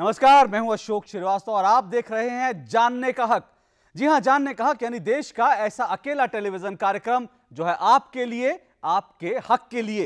नमस्कार मैं हूं अशोक श्रीवास्तव और आप देख रहे हैं जानने का हक जी हां जानने का हक यानी देश का ऐसा अकेला टेलीविजन कार्यक्रम जो है आपके लिए आपके हक के लिए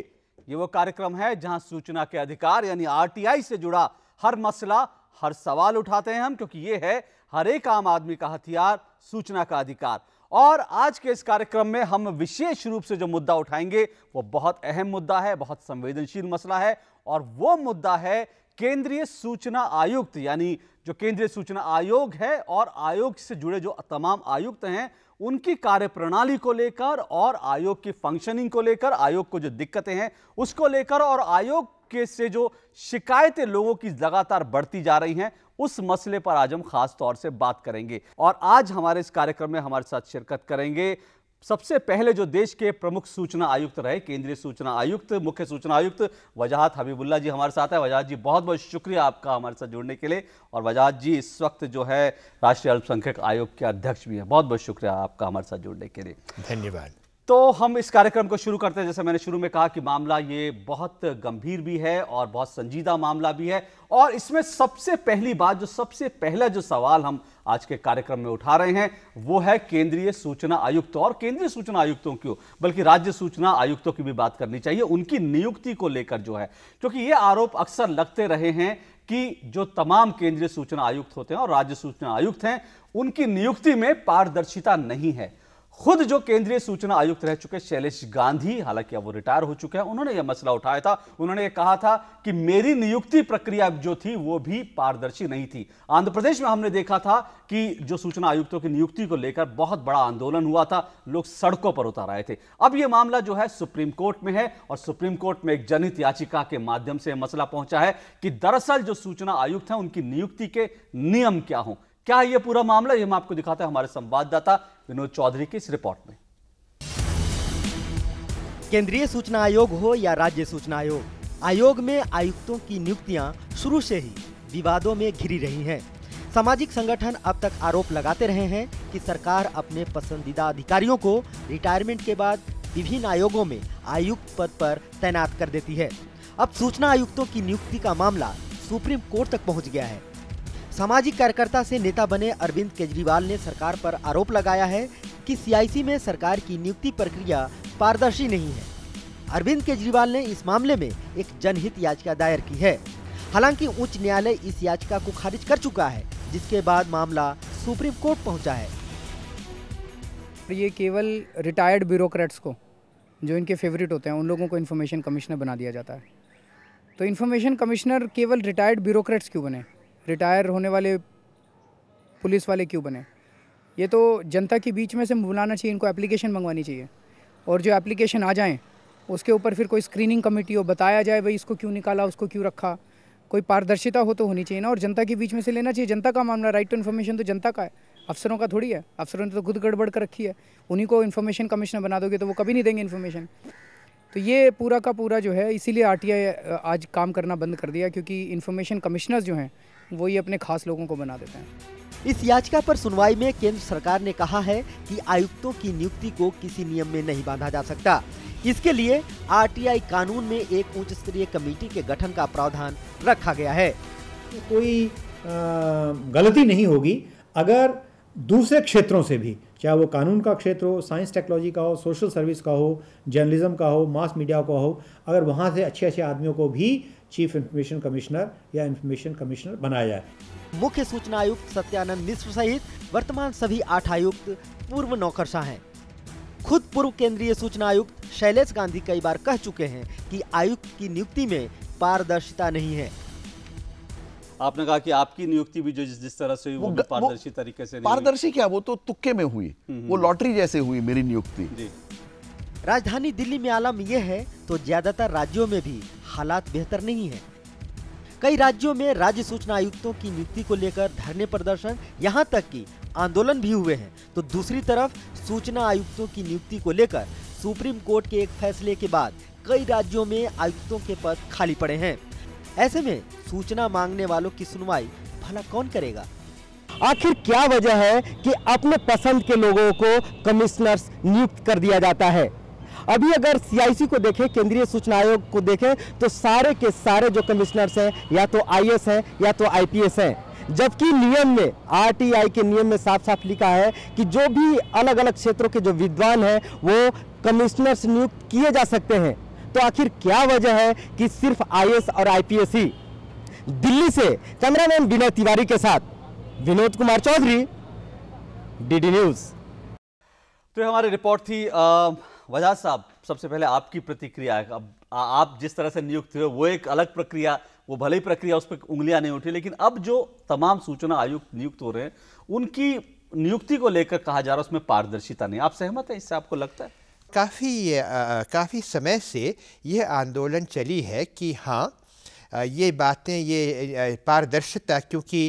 ये वो कार्यक्रम है जहां सूचना के अधिकार यानी आरटीआई से जुड़ा हर मसला हर सवाल उठाते हैं हम क्योंकि ये है हर एक आम आदमी का हथियार सूचना का अधिकार और आज के इस कार्यक्रम में हम विशेष रूप से जो मुद्दा उठाएंगे वो बहुत अहम मुद्दा है बहुत संवेदनशील मसला है और वो मुद्दा है केंद्रीय सूचना आयुक्त यानी जो केंद्रीय सूचना आयोग है और आयोग से जुड़े जो तमाम आयुक्त हैं उनकी कार्यप्रणाली को लेकर और आयोग की फंक्शनिंग को लेकर आयोग को जो दिक्कतें हैं उसको लेकर और आयोग के से जो शिकायतें लोगों की लगातार बढ़ती जा रही हैं उस मसले पर आज हम खास तौर से बात करेंगे और आज हमारे इस कार्यक्रम में हमारे साथ शिरकत करेंगे सबसे पहले जो देश के प्रमुख सूचना आयुक्त रहे केंद्रीय सूचना आयुक्त मुख्य सूचना आयुक्त वजाहत हबीबुल्ला जी हमारे साथ है वजाहत जी बहुत बहुत शुक्रिया आपका हमारे साथ जुड़ने के लिए और वजाहत जी इस वक्त जो है राष्ट्रीय अल्पसंख्यक आयोग के अध्यक्ष भी हैं बहुत बहुत शुक्रिया आपका हमारे साथ जुड़ने के लिए धन्यवाद तो हम इस कार्यक्रम को शुरू करते हैं जैसे मैंने शुरू में कहा कि मामला ये बहुत गंभीर भी है और बहुत संजीदा मामला भी है और इसमें सबसे पहली बात जो सबसे पहला जो सवाल हम आज के कार्यक्रम में उठा रहे हैं वो है केंद्रीय सूचना आयुक्त और केंद्रीय सूचना आयुक्तों क्यों बल्कि राज्य सूचना आयुक्तों की भी बात करनी चाहिए उनकी नियुक्ति को लेकर जो है क्योंकि ये आरोप अक्सर लगते रहे हैं कि जो तमाम केंद्रीय सूचना आयुक्त होते हैं और राज्य सूचना आयुक्त हैं उनकी नियुक्ति में पारदर्शिता नहीं है खुद जो केंद्रीय सूचना आयुक्त रह चुके शैलेश गांधी हालांकि अब वो रिटायर हो चुके हैं उन्होंने यह मसला उठाया था उन्होंने कहा था कि मेरी नियुक्ति प्रक्रिया जो थी वो भी पारदर्शी नहीं थी आंध्र प्रदेश में हमने देखा था कि जो सूचना आयुक्तों की नियुक्ति को लेकर बहुत बड़ा आंदोलन हुआ था लोग सड़कों पर उतर आए थे अब यह मामला जो है सुप्रीम कोर्ट में है और सुप्रीम कोर्ट में एक जनहित याचिका के माध्यम से मसला पहुंचा है कि दरअसल जो सूचना आयुक्त है उनकी नियुक्ति के नियम क्या हों क्या है ये पूरा मामला ये हम आपको दिखाते हैं हमारे संवाददाता विनोद चौधरी की इस रिपोर्ट में केंद्रीय सूचना आयोग हो या राज्य सूचना आयोग आयोग में आयुक्तों की नियुक्तियां शुरू से ही विवादों में घिरी रही हैं सामाजिक संगठन अब तक आरोप लगाते रहे हैं कि सरकार अपने पसंदीदा अधिकारियों को रिटायरमेंट के बाद विभिन्न आयोगों में आयुक्त पद पर तैनात कर देती है अब सूचना आयुक्तों की नियुक्ति का मामला सुप्रीम कोर्ट तक पहुंच गया है सामाजिक कार्यकर्ता से नेता बने अरविंद केजरीवाल ने सरकार पर आरोप लगाया है कि सीआईसी में सरकार की नियुक्ति प्रक्रिया पारदर्शी नहीं है अरविंद केजरीवाल ने इस मामले में एक जनहित याचिका दायर की है हालांकि उच्च न्यायालय इस याचिका को खारिज कर चुका है जिसके बाद मामला सुप्रीम कोर्ट पहुंचा है ये केवल रिटायर्ड ब्यूरोक्रेट्स को जो इनके फेवरेट होते हैं उन लोगों को इन्फॉर्मेशन कमिश्नर बना दिया जाता है तो इन्फॉर्मेशन कमिश्नर केवल रिटायर्ड ब्यूरोक्रेट्स क्यों बने रिटायर होने वाले पुलिस वाले क्यों बने ये तो जनता के बीच में से बुलाना चाहिए इनको एप्लीकेशन मंगवानी चाहिए और जो एप्लीकेशन आ जाएँ उसके ऊपर फिर कोई स्क्रीनिंग कमेटी हो बताया जाए भाई इसको क्यों निकाला उसको क्यों रखा कोई पारदर्शिता हो तो होनी चाहिए ना और जनता के बीच में से लेना चाहिए जनता का मामला राइट टू इन्फॉर्मेशन तो जनता का है अफसरों का थोड़ी है अफसरों ने तो खुद गड़बड़ कर रखी है उन्हीं को इन्फॉर्मेशन कमिश्नर बना दोगे तो वो कभी नहीं देंगे इन्फॉर्मेशन तो ये पूरा का पूरा जो है इसीलिए आर आज काम करना बंद कर दिया क्योंकि इन्फॉर्मेशन कमिश्नर्स जो हैं वही अपने खास लोगों को बना देते हैं इस याचिका पर सुनवाई में केंद्र सरकार ने कहा है कि आयुक्तों की नियुक्ति को किसी नियम में नहीं बांधा जा सकता इसके लिए आरटीआई कानून में एक उच्च स्तरीय कमेटी के गठन का प्रावधान रखा गया है कोई गलती नहीं होगी अगर दूसरे क्षेत्रों से भी चाहे वो कानून का क्षेत्र हो साइंस टेक्नोलॉजी का हो सोशल सर्विस का हो जर्नलिज्म का हो मास मीडिया का हो अगर वहाँ से अच्छे अच्छे आदमियों को भी चीफ इन्फॉर्मेशन कमिश्नर या इन्फॉर्मेशन कमिश्नर बनाया जाए मुख्य सूचना आयुक्त सत्यानंद मिश्र सहित वर्तमान सभी आठ आयुक्त पूर्व नौकरशाह हैं खुद पूर्व केंद्रीय सूचना आयुक्त शैलेश गांधी कई बार कह चुके हैं कि आयुक्त की नियुक्ति में पारदर्शिता नहीं है आपने कहा कि आपकी नियुक्ति भी जो जिस तरह से वो, वो पारदर्शी तरीके से पारदर्शी क्या वो तो तुक्के में हुई हम्म, हम्म। वो लॉटरी जैसे हुई मेरी नियुक्ति राजधानी दिल्ली में आलम यह है तो ज्यादातर राज्यों में भी हालात बेहतर नहीं है कई राज्यों में राज्य सूचना आयुक्तों की नियुक्ति को लेकर धरने प्रदर्शन यहाँ तक कि आंदोलन भी हुए हैं तो दूसरी तरफ सूचना आयुक्तों की नियुक्ति को लेकर सुप्रीम कोर्ट के एक फैसले के बाद कई राज्यों में आयुक्तों के पद खाली पड़े हैं ऐसे में सूचना मांगने वालों की सुनवाई भला कौन करेगा आखिर क्या वजह है कि अपने पसंद के लोगों को कमिश्नर्स नियुक्त कर दिया जाता है अभी अगर सीआईसी को देखें केंद्रीय सूचना आयोग को देखें तो सारे के सारे जो कमिश्नर्स हैं या तो आईएएस हैं या तो आईपीएस हैं जबकि नियम में आरटीआई के नियम में साफ साफ लिखा है कि जो भी अलग अलग क्षेत्रों के जो विद्वान हैं वो कमिश्नर्स नियुक्त किए जा सकते हैं तो आखिर क्या वजह है कि सिर्फ आई और आईपीएस ही दिल्ली से कैमरामैन विनय तिवारी के साथ विनोद कुमार चौधरी डीडी न्यूज तो हमारी रिपोर्ट थी वजह साहब सबसे पहले आपकी प्रतिक्रिया अब आप जिस तरह से नियुक्त हुए वो एक अलग प्रक्रिया वो भले ही प्रक्रिया उस पर उंगलियां नहीं उठी लेकिन अब जो तमाम सूचना आयुक्त नियुक्त हो रहे हैं उनकी नियुक्ति को लेकर कहा जा रहा है उसमें पारदर्शिता नहीं आप सहमत हैं इससे आपको लगता है काफ़ी काफ़ी समय से यह आंदोलन चली है कि हाँ ये बातें ये पारदर्शिता क्योंकि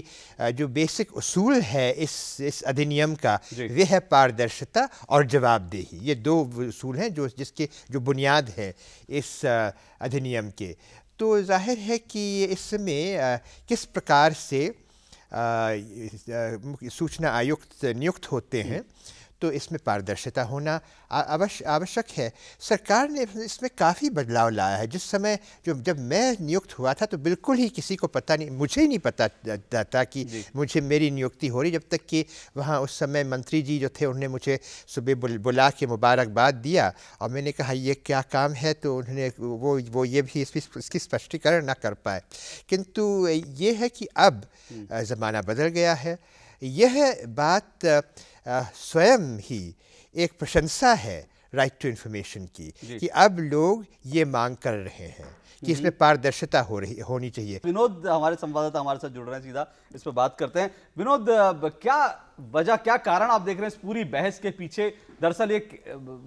जो बेसिक उसूल है इस इस अधिनियम का वह है पारदर्शिता और जवाबदेही ये दो उसूल हैं जो जिसके जो बुनियाद है इस अधिनियम के तो जाहिर है कि इसमें किस प्रकार से सूचना आयुक्त नियुक्त होते हैं तो इसमें पारदर्शिता होना आवश्य आवश्यक है सरकार ने इसमें काफ़ी बदलाव लाया है जिस समय जो जब मैं नियुक्त हुआ था तो बिल्कुल ही किसी को पता नहीं मुझे ही नहीं पता था कि मुझे मेरी नियुक्ति हो रही जब तक कि वहाँ उस समय मंत्री जी जो थे उन्होंने मुझे सुबह बुला के मुबारकबाद दिया और मैंने कहा ये क्या काम है तो उन्होंने वो वो ये भी इस, इसकी स्पष्टीकरण ना कर पाए किंतु ये है कि अब ज़माना बदल गया है यह बात स्वयं ही एक प्रशंसा है राइट टू इन्फॉर्मेशन की कि अब लोग ये मांग कर रहे हैं कि हम्म। इसमें पारदर्शिता हो रही होनी चाहिए विनोद हमारे संवाददाता हमारे साथ जुड़ रहे हैं सीधा इस पर बात करते हैं विनोद क्या वजह क्या कारण आप देख रहे हैं इस पूरी बहस के पीछे दरअसल एक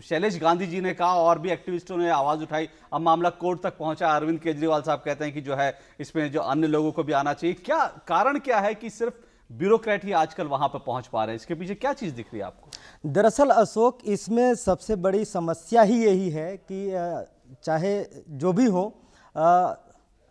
शैलेश गांधी जी ने कहा और भी एक्टिविस्टों ने आवाज़ उठाई अब मामला कोर्ट तक पहुंचा अरविंद केजरीवाल साहब कहते हैं कि जो है इसमें जो अन्य लोगों को भी आना चाहिए क्या कारण क्या है कि सिर्फ ब्यूरोक्रेट ही आजकल वहां पर पहुंच पा रहे हैं इसके पीछे क्या चीज़ दिख रही है आपको दरअसल अशोक इसमें सबसे बड़ी समस्या ही यही है कि चाहे जो भी हो आ,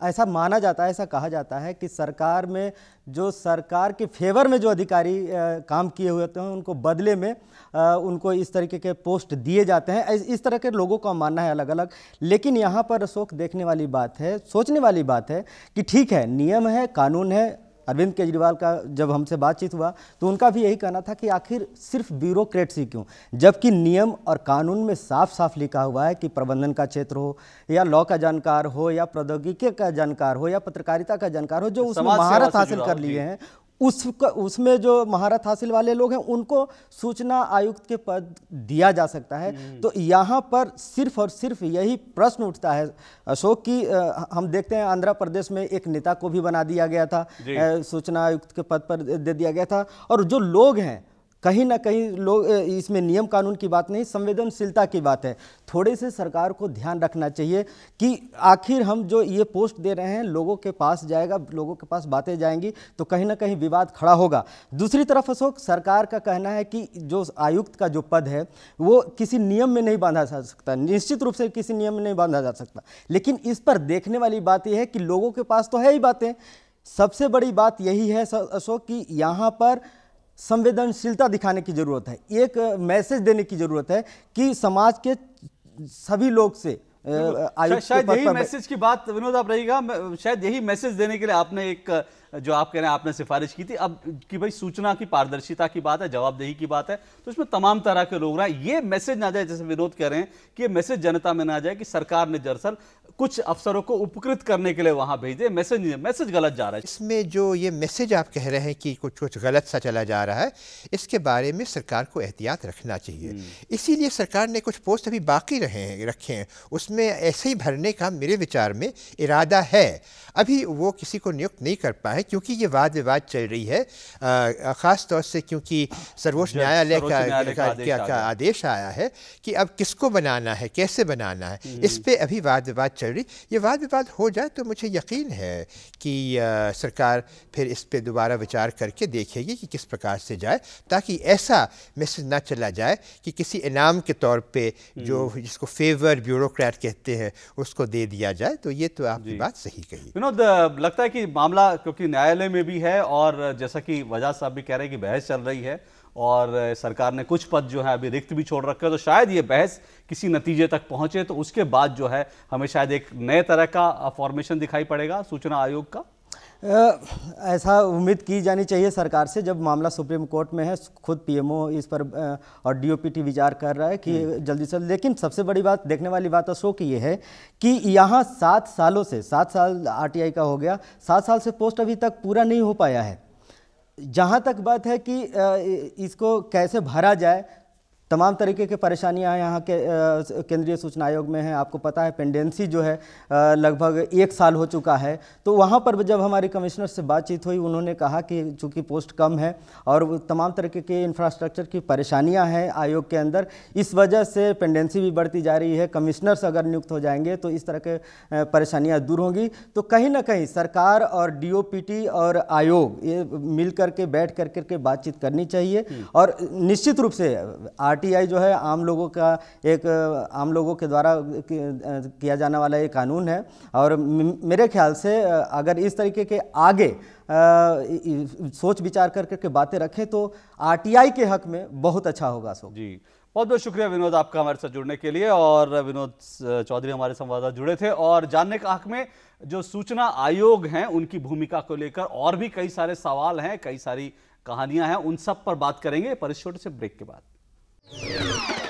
ऐसा माना जाता है ऐसा कहा जाता है कि सरकार में जो सरकार के फेवर में जो अधिकारी आ, काम किए हुए होते हैं उनको बदले में आ, उनको इस तरीके के पोस्ट दिए जाते हैं इस, इस तरह के लोगों का मानना है अलग अलग लेकिन यहाँ पर अशोक देखने वाली बात है सोचने वाली बात है कि ठीक है नियम है कानून है अरविंद केजरीवाल का जब हमसे बातचीत हुआ तो उनका भी यही कहना था कि आखिर सिर्फ ब्यूरोक्रेटसी क्यों जबकि नियम और कानून में साफ साफ लिखा हुआ है कि प्रबंधन का क्षेत्र हो या लॉ का जानकार हो या प्रौद्योगिकी का जानकार हो या पत्रकारिता का जानकार हो जो उसमें महारत हासिल कर लिए हैं उस उसमें जो महारत हासिल वाले लोग हैं उनको सूचना आयुक्त के पद दिया जा सकता है हम्म। तो यहाँ पर सिर्फ और सिर्फ यही प्रश्न उठता है अशोक कि हम देखते हैं आंध्र प्रदेश में एक नेता को भी बना दिया गया था सूचना आयुक्त के पद पर दे दिया गया था और जो लोग हैं कहीं ना कहीं लोग इसमें नियम कानून की बात नहीं संवेदनशीलता की बात है थोड़े से सरकार को ध्यान रखना चाहिए कि आखिर हम जो ये पोस्ट दे रहे हैं लोगों के पास जाएगा लोगों के पास बातें जाएंगी तो कहीं ना कहीं विवाद खड़ा होगा दूसरी तरफ अशोक सरकार का कहना है कि जो आयुक्त का जो पद है वो किसी नियम में नहीं बांधा जा सकता निश्चित रूप से किसी नियम में नहीं बांधा जा सकता लेकिन इस पर देखने वाली बात यह है कि लोगों के पास तो है ही बातें सबसे बड़ी बात यही है अशोक कि यहाँ पर संवेदनशीलता दिखाने की ज़रूरत है एक मैसेज देने की ज़रूरत है कि समाज के सभी लोग से शायद यही मैसेज की बात विनोद आप रहेगा शायद यही मैसेज देने के लिए आपने एक जो आप कह रहे हैं आपने सिफारिश की थी अब कि भाई सूचना की पारदर्शिता की बात है जवाबदेही की बात है तो इसमें तमाम तरह के लोग रहे ये मैसेज ना जाए जैसे विनोद कह रहे हैं कि ये मैसेज जनता में ना जाए कि सरकार ने दरअसल कुछ अफसरों को उपकृत करने के लिए वहां भेज दिया मैसेज मैसेज गलत जा रहा है इसमें जो ये मैसेज आप कह रहे हैं कि कुछ कुछ गलत सा चला जा रहा है इसके बारे में सरकार को एहतियात रखना चाहिए हम्म। इसीलिए सरकार ने कुछ पोस्ट अभी बाकी रहे हैं रखे हैं उसमें ऐसे ही भरने का मेरे विचार में इरादा है अभी वो किसी को नियुक्त नहीं कर पाए है क्योंकि ये वाद विवाद चल रही है ख़ास तौर से क्योंकि सर्वोच्च न्यायालय का, का, का, आदेश, का आदेश आया है कि अब किसको बनाना है कैसे बनाना है हम्म। इस पर अभी वाद विवाद चल रही ये वाद विवाद हो जाए तो मुझे यकीन है कि सरकार फिर इस पर दोबारा विचार करके देखेगी कि किस प्रकार से जाए ताकि ऐसा मैसेज ना चला जाए कि किसी इनाम के तौर पे जो हम्म। जिसको फेवर ब्यूरोक्रेट कहते हैं उसको दे दिया जाए तो ये तो आपकी बात सही कही विनोद लगता है कि मामला क्योंकि स्थिति न्यायालय में भी है और जैसा कि वजह साहब भी कह रहे हैं कि बहस चल रही है और सरकार ने कुछ पद जो है अभी रिक्त भी छोड़ रखे तो शायद ये बहस किसी नतीजे तक पहुंचे तो उसके बाद जो है हमें शायद एक नए तरह का फॉर्मेशन दिखाई पड़ेगा सूचना आयोग का ऐसा उम्मीद की जानी चाहिए सरकार से जब मामला सुप्रीम कोर्ट में है खुद पीएमओ इस पर और डीओपीटी विचार कर रहा है कि हम्म। जल्दी से लेकिन सबसे बड़ी बात देखने वाली बात अशोक ये है कि यहाँ सात सालों से सात साल आरटीआई का हो गया सात साल से पोस्ट अभी तक पूरा नहीं हो पाया है जहाँ तक बात है कि इसको कैसे भरा जाए तमाम तरीके के परेशानियां यहाँ के केंद्रीय सूचना आयोग में हैं आपको पता है पेंडेंसी जो है लगभग एक साल हो चुका है तो वहाँ पर जब हमारी कमिश्नर से बातचीत हुई उन्होंने कहा कि चूँकि पोस्ट कम है और तमाम तरीके के इंफ्रास्ट्रक्चर की परेशानियाँ हैं आयोग के अंदर इस वजह से पेंडेंसी भी बढ़ती जा रही है कमिश्नर्स अगर नियुक्त हो जाएंगे तो इस तरह के परेशानियाँ दूर होंगी तो कहीं ना कहीं सरकार और डी और आयोग ये मिल करके बैठ कर के बातचीत करनी चाहिए और निश्चित रूप से आर आरटीआई जो है आम लोगों का एक आम लोगों के द्वारा किया जाने वाला ये कानून है और मेरे ख्याल से अगर इस तरीके के आगे आ, सोच विचार कर करके बातें रखें तो आरटीआई के हक में बहुत अच्छा होगा सो जी बहुत बहुत शुक्रिया विनोद आपका हमारे साथ जुड़ने के लिए और विनोद चौधरी हमारे संवाददाता जुड़े थे और जानने का हक में जो सूचना आयोग हैं उनकी भूमिका को लेकर और भी कई सारे सवाल हैं कई सारी कहानियां हैं उन सब पर बात करेंगे पर इस छोटे से ब्रेक के बाद Yeah.